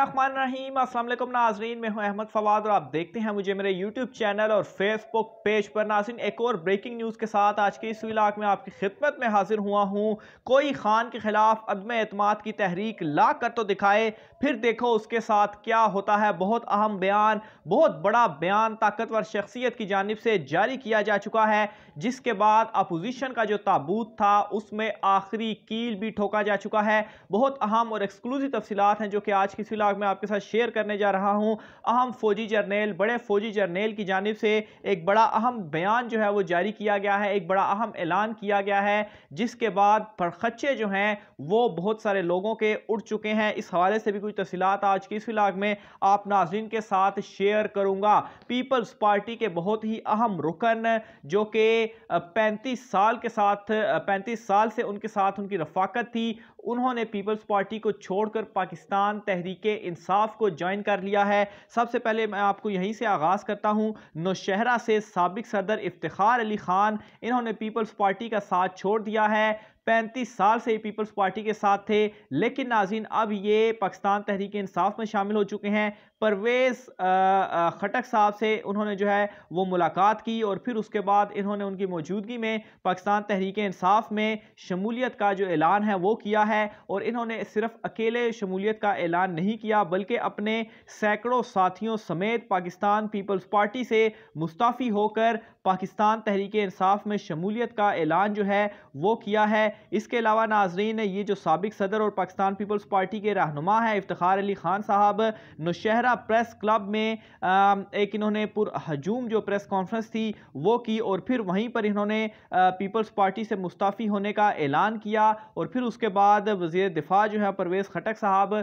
अस्सलाम वालेकुम नाजरीन मैं हूं अहमद फवाद और आप देखते हैं मुझे मेरे यूट्यूब चैनल और फेसबुक पेज पर नाजरीन एक और ब्रेकिंग न्यूज़ के साथ आज के इस इलाक में आपकी खिदमत में हाजिर हुआ हूं कोई खान के खिलाफ अदम अतमाद की तहरीक ला कर तो दिखाए फिर देखो उसके साथ क्या होता है बहुत अहम बयान बहुत बड़ा बयान ताकतवर शख्सियत की जानब से जारी किया जा चुका है जिसके बाद अपोजिशन का जो ताबूत था उसमें आखिरी कील भी ठोका जा चुका है बहुत अहम और एक्सक्लूसिव तफसीत हैं जो कि आज की ब्लॉग में आपके साथ शेयर करने जा रहा हूँ अहम फौजी जर्नेल बड़े फौजी जर्नेल की जानब से एक बड़ा अहम बयान जो है वो जारी किया गया है एक बड़ा अहम ऐलान किया गया है जिसके बाद परखच्चे जो हैं वो बहुत सारे लोगों के उड़ चुके हैं इस हवाले से भी कुछ तफसीत आज के इस ब्लाग में आप नाजरन के साथ शेयर करूँगा पीपल्स पार्टी के बहुत ही अहम रुकन जो कि पैंतीस साल के साथ पैंतीस साल से उनके साथ उनकी रफाकत थी उन्होंने पीपल्स पार्टी को छोड़कर पाकिस्तान तहरीक इंसाफ को ज्वाइन कर लिया है सबसे पहले मैं आपको यहीं से आगाज़ करता हूँ नौशहरा से सबक सदर इफ्तार अली खान इन्होंने पीपल्स पार्टी का साथ छोड़ दिया है पैंतीस साल से पीपल्स पार्टी के साथ थे लेकिन नाजिन अब ये पाकिस्तान तहरीक इंसाफ में शामिल हो चुके हैं परवेज़ खटक साहब से उन्होंने जो है वो मुलाकात की और फिर उसके बाद इन्होंने उनकी मौजूदगी में पाकिस्तान तहरीक इंसाफ में शमूलियत का जो ऐलान है वो किया है और इन्होंने सिर्फ अकेले शमूलियत का ऐलान नहीं किया बल्कि अपने सैकड़ों साथियों समेत पाकिस्तान पीपल्स पार्टी से मुस्ताफ़ी होकर पाकिस्तान तहरीक इंसाफ में शमूलियत का ऐलान जो है वो किया है इसके अलावा नाजरीन ये जो सबक सदर और पाकिस्तान पीपल्स पार्टी के रहनुमा हैं इफ्तार अली खान साहब नौशहरा प्रेस क्लब में आ, एक इन्होंने पुरहजूम जो प्रेस कॉन्फ्रेंस थी वो की और फिर वहीं पर इन्होंने पीपल्स पार्टी से मुस्ताफ़ी होने का ऐलान किया और फिर उसके बाद वजी दिफा जो है परवेज़ खटक साहब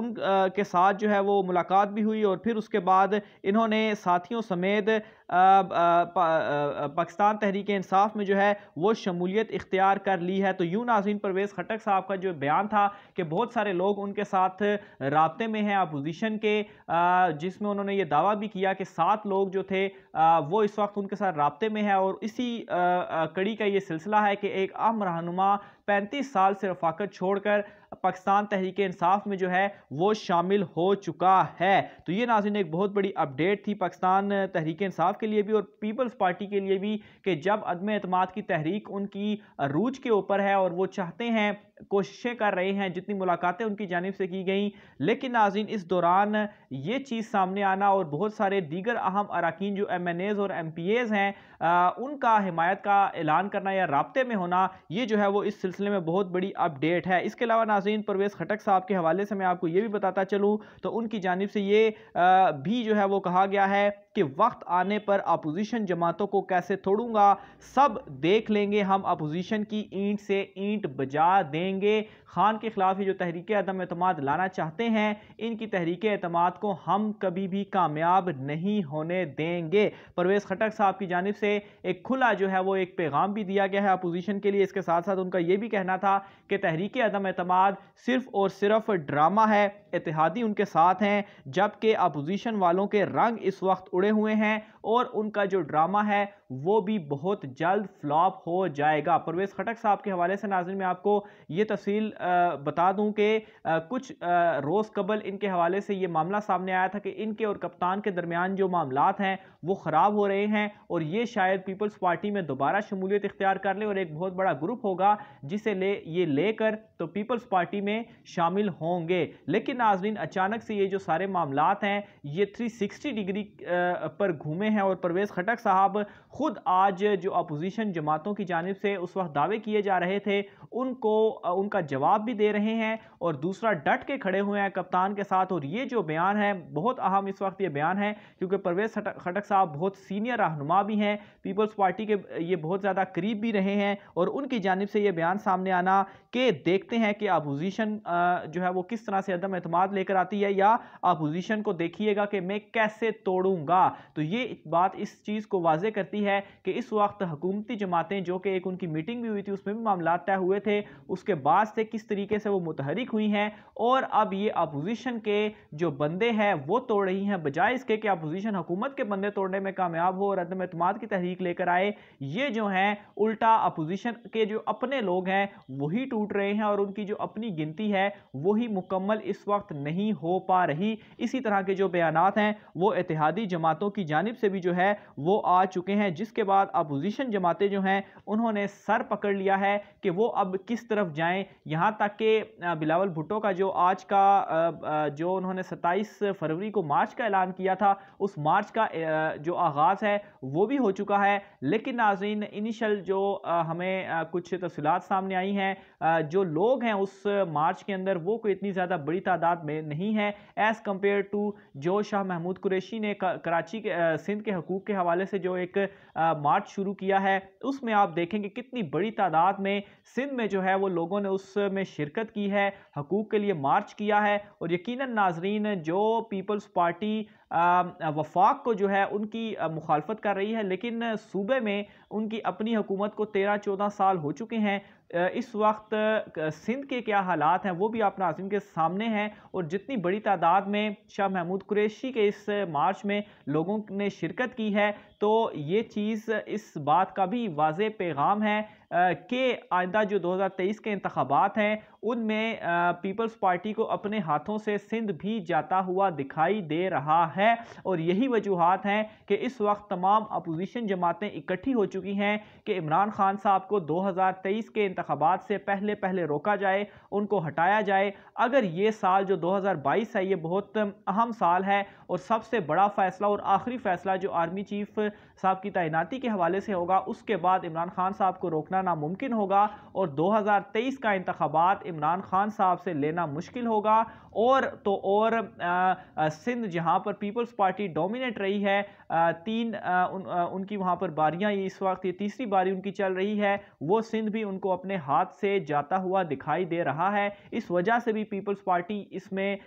उन के साथ जो है वो मुलाकात भी हुई और फिर उसके बाद इन्होंने साथियों समेत पाकिस्तान तहरीक इंसाफ में जो है वो शमूलियत इख्तियार कर ली है तो यूँ नाजीन परवेज़ खटक साहब का जो बयान था कि बहुत सारे लोग उनके साथ रबते में हैं अपोजिशन के जिसमें उन्होंने ये दावा भी किया कि सात लोग जो थे वो इस वक्त उनके साथ रबते में है और इसी कड़ी का ये सिलसिला है कि एक अहम रहनुमा पैंतीस साल से रफाकत छोड़कर पाकिस्तान तहरीक इंसाफ में जो है वो शामिल हो चुका है तो ये नाजिन एक बहुत बड़ी अपडेट थी पाकिस्तान तहरीक इंसाफ के लिए भी और पीपल्स पार्टी के लिए भी कि जब अदम अतमाद की तहरीक उनकी रूज के ऊपर है और वो चाहते हैं कोशिशें कर रहे हैं जितनी मुलाकातें उनकी जानब से की गई लेकिन नाजीन इस दौरान ये चीज़ सामने आना और बहुत सारे दीगर अहम अरकान जो एम एन एज़ और एम पी एज़ हैं आ, उनका हमायत का ऐलान करना या रबते में होना ये जो है वो इस सिलसिले में बहुत बड़ी अपडेट है इसके अलावा नाजीन परवेज़ खटक साहब के हवाले से मैं आपको ये भी बताता चलूँ तो उनकी जानब से ये आ, भी जो है वो कहा गया है कि वक्त आने पर अपोजिशन जमातों को कैसे थोड़ूंगा सब देख लेंगे हम अपोजिशन की ईंट से ईंट बजा देंगे करेंगे खान के खिलाफ ये जो तहरीक अदम अतमाद लाना चाहते हैं इनकी तहरीक अतमाद को हम कभी भी कामयाब नहीं होने देंगे परवेज़ खटक साहब की जानब से एक खुला जो है वो एक पैगाम भी दिया गया है अपोजिशन के लिए इसके साथ साथ उनका ये भी कहना था कि तहरीक अदम अतमाद सिर्फ और सिर्फ ड्रामा है इतिहादी उनके साथ हैं जबकि अपोजिशन वालों के रंग इस वक्त उड़े हुए हैं और उनका जो ड्रामा है वो भी बहुत जल्द फ्लॉप हो जाएगा परवेज खटक साहब के हवाले से नाजिन में आपको ये तफसील बता दूं कि कुछ रोज़ कबल इनके हवाले से ये मामला सामने आया था कि इनके और कप्तान के दरमियान जो मामला हैं वो ख़राब हो रहे हैं और ये शायद पीपल्स पार्टी में दोबारा शमूलियत इख्तियार कर ले और एक बहुत बड़ा ग्रुप होगा जिसे ले ये लेकर तो पीपल्स पार्टी में शामिल होंगे लेकिन नाजरीन अचानक से ये जो सारे मामला हैं ये 360 डिग्री पर घूमे हैं और परवेज़ खटक साहब ख़ुद आज जो अपोजिशन जमातों की जानब से उस वक्त दावे किए जा रहे थे उनको उनका जवाब भी दे रहे हैं और दूसरा डट के खड़े हुए हैं कप्तान के साथ और ये जो बयान है बहुत अहम इस वक्त ये बयान है क्योंकि परवेज़ खटक साहब बहुत सीनियर रहनुमा भी हैं पीपल्स पार्टी के ये बहुत ज़्यादा करीब भी रहे हैं और उनकी जानब से ये बयान सामने आना कि देखते हैं कि अपोजिशन जो है वो किस तरह से अदम अहतम मालूम लेकर आती है या अपोजिशन को देखिएगा कि मैं कैसे तोड़ूंगा तो ये बात इस चीज़ को वाजे करती है कि इस वक्त हुकूमती जमातें जो कि एक उनकी मीटिंग भी हुई थी उसमें भी मामला तय हुए थे उसके बाद से किस तरीके से वो मुतहरिक हुई हैं और अब ये अपोजिशन के जो बंदे हैं वो तोड़ रही हैं बजाय इसके कि अपोजिशन हुकूमत के बंदे तोड़ने में कामयाब हो और अदम अतमाद की तहरीक लेकर आए ये जो हैं उल्टा अपोजिशन के जो अपने लोग हैं वही टूट रहे हैं और उनकी जो अपनी गिनती है वही मुकम्मल इस वक्त वक्त नहीं हो पा रही इसी तरह के जो बयान हैं वो इतिहादी जमातों की जानब से भी जो है वो आ चुके हैं जिसके बाद अपोजिशन जमातें जो हैं उन्होंने सर पकड़ लिया है कि वो अब किस तरफ जाएं यहाँ तक कि बिलावल भुट्टो का जो आज का जो उन्होंने 27 फरवरी को मार्च का ऐलान किया था उस मार्च का जो आगाज़ है वो भी हो चुका है लेकिन नाजीन इनिशल जो हमें कुछ तफसलत सामने आई हैं जो लोग हैं उस मार्च के अंदर वो कोई इतनी ज़्यादा बड़ी तादाद तादाद में नहीं है एज़ कम्पेयर टू जो शाह महमूद कुरैशी ने कराची के सिंध के हकूक़ के हवाले से जो एक मार्च शुरू किया है उसमें आप देखेंगे कितनी बड़ी तादाद में सिंध में जो है वो लोगों ने उसमें शिरकत की है हकूक़ के लिए मार्च किया है और यकीन नाजरीन जो पीपल्स पार्टी वफाक को जो है उनकी मुखालफत कर रही है लेकिन सूबे में उनकी अपनी हुकूमत को तेरह चौदह साल हो चुके हैं इस वक्त सिंध के क्या हालात हैं वो भी आप नाजिम के सामने हैं और जितनी बड़ी तादाद में शाह महमूद कुरैशी के इस मार्च में लोगों ने शिरकत की है तो ये चीज़ इस बात का भी वाज पैगाम है के आइंदा जो 2023 के इंतबात हैं उनमें पीपल्स पार्टी को अपने हाथों से सिंध भी जाता हुआ दिखाई दे रहा है और यही वजूहत हैं कि इस वक्त तमाम अपोजिशन जमातें इकट्ठी हो चुकी हैं कि इमरान खान साहब को 2023 के इंतबात से पहले पहले रोका जाए उनको हटाया जाए अगर ये साल जो 2022 है ये बहुत अहम साल है और सबसे बड़ा फ़ैसला और आखिरी फ़ैसला जो आर्मी चीफ साहब की तैनाती के हवाले से होगा उसके बाद इमरान खान साहब को रोकना कराना मुमकिन होगा और 2023 का इंतबात इमरान खान साहब से लेना मुश्किल होगा और तो और सिंध जहां पर पीपल्स पार्टी डोमिनेट रही है आ, तीन आ, उन, आ, उनकी वहां पर बारियां इस वक्त ये तीसरी बारी उनकी चल रही है वो सिंध भी उनको अपने हाथ से जाता हुआ दिखाई दे रहा है इस वजह से भी पीपल्स पार्टी इसमें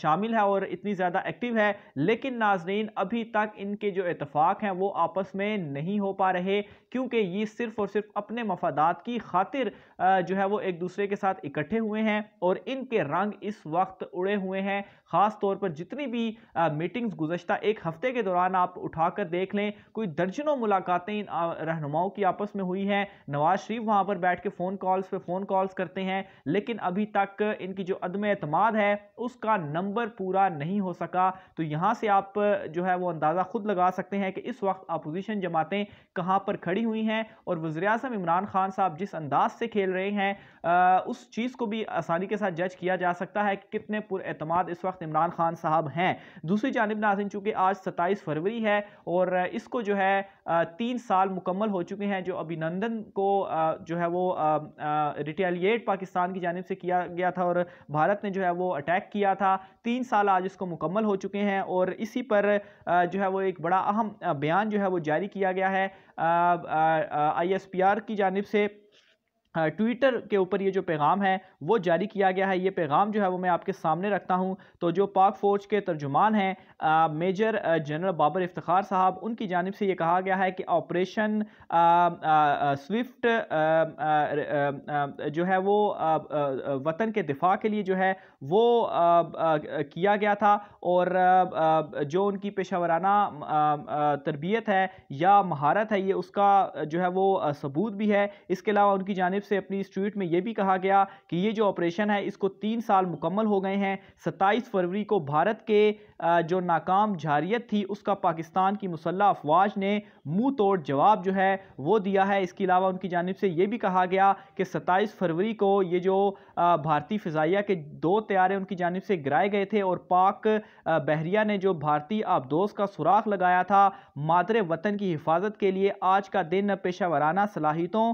शामिल है और इतनी ज़्यादा एक्टिव है लेकिन नाजरीन अभी तक इनके जो इतफाक़ हैं वो आपस में नहीं हो पा रहे क्योंकि ये सिर्फ़ और सिर्फ अपने मफादात की खातिर जो है वो एक दूसरे के साथ इकट्ठे हुए हैं और इनके रंग इस वक्त उड़े हुए हैं ख़ास तौर पर जितनी भी मीटिंग्स गुजशत एक हफ़्ते के दौरान आप उठाकर देख लें कोई दर्जनों मुलाकातें इन रहनुमाओं की आपस में हुई हैं नवाज शरीफ वहाँ पर बैठ के फ़ोन कॉल्स पर फ़ोन कॉल्स करते हैं लेकिन अभी तक इनकी जो अदम अतमाद है उसका नंबर पूरा नहीं हो सका तो यहाँ से आप जो है वो अंदाज़ा खुद लगा सकते हैं कि इस वक्त अपोजिशन जमातें कहाँ पर खड़ी हुई हैं और वजी अजम इमरान खान साहब जिस अंदाज से खेल रहे हैं आ, उस चीज़ को भी आसानी के साथ जज किया जा सकता है कि कितने पुरमाद इस वक्त इमरान खान साहब हैं दूसरी जानब नाजिन चूँकि आज सत्ताईस फरवरी है और इसको जो है तीन साल मुकम्मल हो चुके हैं जो अभिनंदन को जो है वो रिटेलिएट पाकिस्तान की जानब से किया गया था और भारत ने जो है वो अटैक किया था तीन साल आज इसको मुकम्मल हो चुके हैं और इसी पर जो है वो एक बड़ा अहम बयान जो है वो जारी किया गया है आई एस पी आर की जानब से ट्विटर हाँ, के ऊपर ये जो पैगाम है वो जारी किया गया है ये पैगाम जो है वो मैं आपके सामने रखता हूँ तो जो पाक फ़ौज के तर्जुमान हैं मेजर जनरल बाबर इफ्तार साहब उनकी जानब से ये कहा गया है कि ऑपरेशन स्विफ्ट जो है वो आ, आ, वतन के दिफा के लिए जो है वो आ, किया गया था और जो उनकी पेशा तरबियत है या महारत है ये उसका जो है वो सबूत भी है इसके अलावा उनकी जानब जानब से अपनी इस ट्वीट में यह भी कहा गया कि ये जो ऑपरेशन है इसको तीन साल मुकम्मल हो गए हैं सत्ताईस फरवरी को भारत के जो नाकाम जारियत थी उसका पाकिस्तान की मुसल्ह अफवाज ने मुंह तोड़ जवाब जो है वो दिया है इसके अलावा उनकी जानब से ये भी कहा गया कि सत्ताईस फरवरी को ये जो भारतीय फ़जाइया के दो त्यारे उनकी जानब से गिराए गए थे और पाक बहरिया ने जो भारतीय आबदोज का सुराख लगाया था मादरे वतन की हिफाजत के लिए आज का दिन पेशा वाराना सलाहितों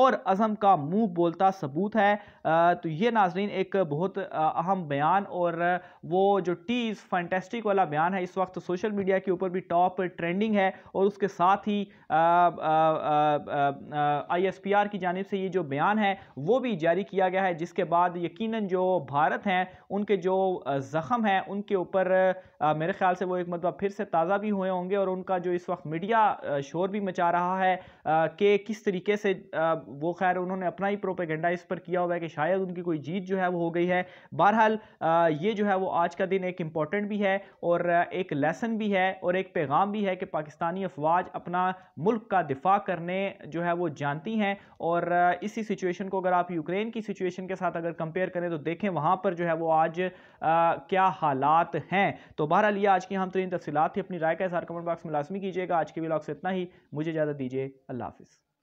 और अज़म का मुंह बोलता सबूत है तो ये नाजरीन एक बहुत अहम बयान और वो जो टीज फैंटेस्टिक वाला बयान है इस वक्त सोशल मीडिया के ऊपर भी टॉप ट्रेंडिंग है और उसके साथ ही आई एस पी आर की जानब से ये जो बयान है वो भी जारी किया गया है जिसके बाद यकीनन जो भारत हैं उनके जो ज़ख़म हैं उनके ऊपर मेरे ख्याल से वो एक मतलब फिर से ताज़ा भी हुए होंगे और उनका जो इस वक्त मीडिया शोर भी मचा रहा है कि किस तरीके से वो खैर उन्होंने अपना ही प्रोपेगेंडा इस पर किया हुआ है कि शायद उनकी कोई जीत जो है वो हो गई है बहरहाल ये जो है वो आज का दिन एक इम्पॉर्टेंट भी है और एक लेसन भी है और एक पैगाम भी है कि पाकिस्तानी अफवाज अपना मुल्क का दिफा करने जो है वो जानती हैं और इसी सिचुएशन को अगर आप यूक्रेन की सिचुएशन के साथ अगर कंपेयर करें तो देखें वहाँ पर जो है वो आज आ, क्या हालात हैं तो बहरहाल ये आज की हम तो इन तफसीत थी अपनी राय का इजार कमेंट बॉक्स में लाजमी कीजिएगा आज के ब्लॉग से इतना ही मुझे इजाज़त दीजिए अल्लाह हाफिज़